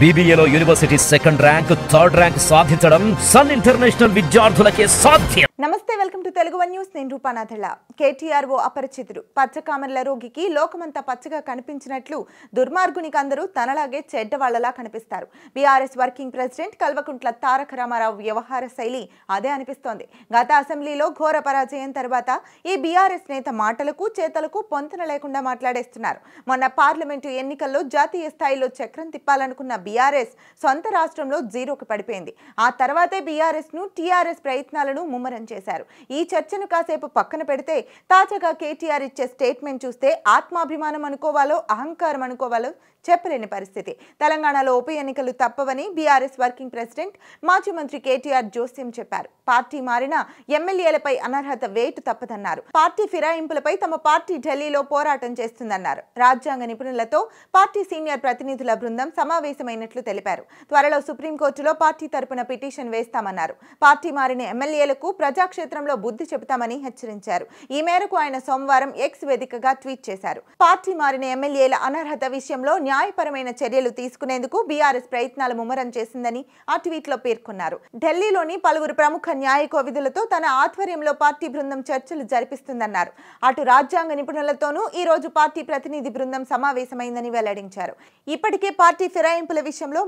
బీబీఏలో university second rank third rank సాధించడం sun international విద్యార్థులకే సాధ్యం నమస్తే welcome to Telugu one news నేను రూపానాథళ్ళ కేటీఆర్ ఓ అపరిచితుడు పచ్చకామెర్ల రోగికి లోకమంతా పచ్చగా కనిపించినట్లు దుర్మార్గునికి అందరూ తనలాగే చెడ్డవాళ్లలా కనిపిస్తారు బీఆర్ఎస్ వర్కింగ్ ప్రెసిడెంట్ కల్వకుంట్ల తారక రామారావు వ్యవహార శైలి అదే అనిపిస్తోంది గత అసెంబ్లీలో ఘోర పరాజయం తర్వాత ఈ బీఆర్ఎస్ నేత మాటలకు చేతలకు పొంతన లేకుండా మాట్లాడేస్తున్నారు మొన్న పార్లమెంటు ఎన్నికల్లో జాతీయ స్థాయిలో చక్రం తిప్పాలనుకున్న బీఆర్ఎస్ సొంత రాష్ట్రంలో జీరోకి పడిపోయింది ఆ తర్వాతే బీఆర్ఎస్ను టీఆర్ఎస్ ప్రయత్నాలను ముమ్మరం చేశారు ఈ చర్చను కాసేపు పక్కన పెడితే తాజాగా కేటీఆర్ ఇచ్చే స్టేట్మెంట్ చూస్తే ఆత్మాభిమానం అనుకోవాలో అహంకారం అనుకోవాలో చెప్పలేని పరిస్థితి తెలంగాణలో ఉప ఎన్నికలు తప్పవని బీఆర్ఎస్ వర్కింగ్ ప్రెసిడెంట్ మాజీ మంత్రి కేటీఆర్ జోస్యం చెప్పారు పార్టీ మారిన ఎమ్మెల్యేలపై అనర్హత వేటు తప్పదన్నారు పార్టీ ఫిరాయింపులపై తమ పార్టీ ఢిల్లీలో పోరాటం చేస్తుందన్నారు రాజ్యాంగ నిపుణులతో పార్టీ సీనియర్ ప్రతినిధుల బృందం సమావేశమైనట్లు తెలిపారు త్వరలో సుప్రీంకోర్టులో పార్టీ తరపున పిటిషన్ వేస్తామన్నారు పార్టీ మారిన ఎమ్మెల్యేలకు ప్రజాక్షేత్రంలో బుద్ధి చెబుతామని హెచ్చరించారు ఈ మేరకు ఆయన సోమవారం ఎక్స్ వేదికగా ట్వీట్ చేశారు పార్టీ మారిన ఎమ్మెల్యేల అనర్హత విషయంలో న్యాయపరమైన చర్యలు తీసుకునేందుకు బీఆర్ఎస్ ప్రయత్నాలు ముమ్మరం చేసిందని ఆ ట్వీట్లో పేర్కొన్నారు ఢిల్లీలోని పలువురు ప్రముఖ న్యాయ కోవిధులతో తన ఆధ్వర్యంలో పార్టీ బృందం చర్చలు జరిపిస్తుందన్నారు అటు రాజ్యాంగ నిపుణులతోనూ ఈ రోజు పార్టీ ప్రతినిధి బృందం సమావేశమైందని వెల్లడించారు ఇప్పటికే పార్టీ ఫిరాయింపుల విషయంలో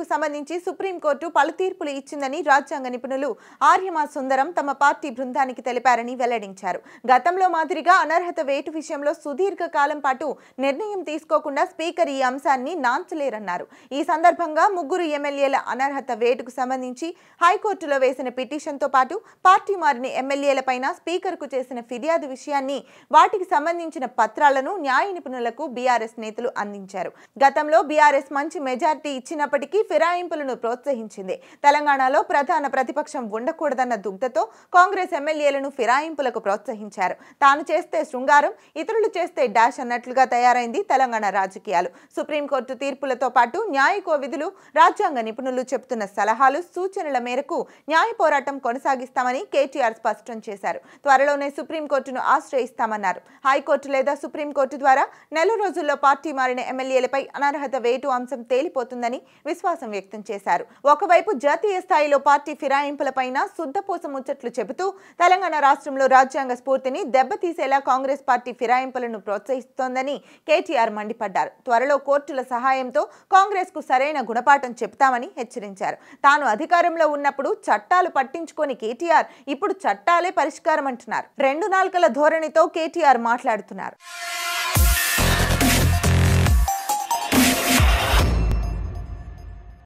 కు సంబంధించి సుప్రీంకోర్టు పలు తీర్పులు ఇచ్చిందని రాజ్యాంగ నిపుణులు ఆర్యమా సుందరం తమ పార్టీ బృందానికి తెలిపారని వెల్లడించారు గతంలో మాదిరిగా అనర్హత వేటు విషయంలో సుదీర్ఘ కాలం పాటు నిర్ణయం తీసుకోకుండా స్పీకర్ ఈ అంశాన్ని నాంచలేరన్నారు ఈ సందర్భంగా ముగ్గురు ఎమ్మెల్యేల అనర్హత వేటుకు సంబంధించి హైకోర్టులో వేసిన పిటిషన్తో పాటు పార్టీ మారిన ఎమ్మెల్యేలపైన స్పీకర్కు చేసిన ఫిర్యాదు విషయాన్ని వాటికి సంబంధించిన పత్రాలను న్యాయ నిపుణులకు బీఆర్ఎస్ నేతలు అందించారు గతంలో బీఆర్ఎస్ మంచి మెజార్టీ ఇచ్చినప్పటికీ ఫిరాయింపులను ప్రోత్సహించింది తెలంగాణలో ప్రధాన ప్రతిపక్షం ఉండకూడదన్న దుగ్ధతో కాంగ్రెస్ ఎమ్మెల్యేలను ఫిరాయింపులకు ప్రోత్సహించారు తాను చేస్తే శృంగారం ఇతరులు చేస్తే డాష్ అన్నట్లుగా తయారైంది తెలంగాణ రాజకీయాలు సుప్రీంకోర్టు తీర్పులతో పాటు న్యాయకో విధులు రాజ్యాంగ నిపుణులు చెబుతున్న సలహాలు సూచనల మేరకు న్యాయ పోరాటం కొనసాగిస్తామని కేటీఆర్ స్పష్టం చేశారు త్వరలోనే సుప్రీంకోర్టును ఆశ్రయిస్తామన్నారు హైకోర్టు లేదా సుప్రీంకోర్టు ద్వారా నెల రోజుల్లో పార్టీ మారిన ఎమ్మెల్యేలపై అనర్హత వేటు అంశం తేలిపోతుందని విశ్వాసం వ్యక్తం చేశారు ఒకవైపు జాతీయ స్థాయిలో పార్టీ ఫిరాయింపులపైన శుద్ధపూస ముచ్చట్లు చెబుతూ తెలంగాణ రాష్ట్రంలో రాజ్యాంగ స్ఫూర్తిని దెబ్బతీసేలా కాంగ్రెస్ పార్టీ ఫిరాయింపులను ప్రోత్సహిస్తోందని కేటీఆర్ మండిపడ్డారు త్వరలో కోర్టుల సహాయంతో కాంగ్రెస్కు సరైన గుణపాఠం చెప్తామని హెచ్చరించారు తాను అధికారంలో ఉన్నప్పుడు చట్టాలు పట్టించుకొని కేటీఆర్ ఇప్పుడు చట్టాలే పరిష్కారం అంటున్నారు రెండు నాలుకల ధోరణితో కేటీఆర్ మాట్లాడుతున్నారు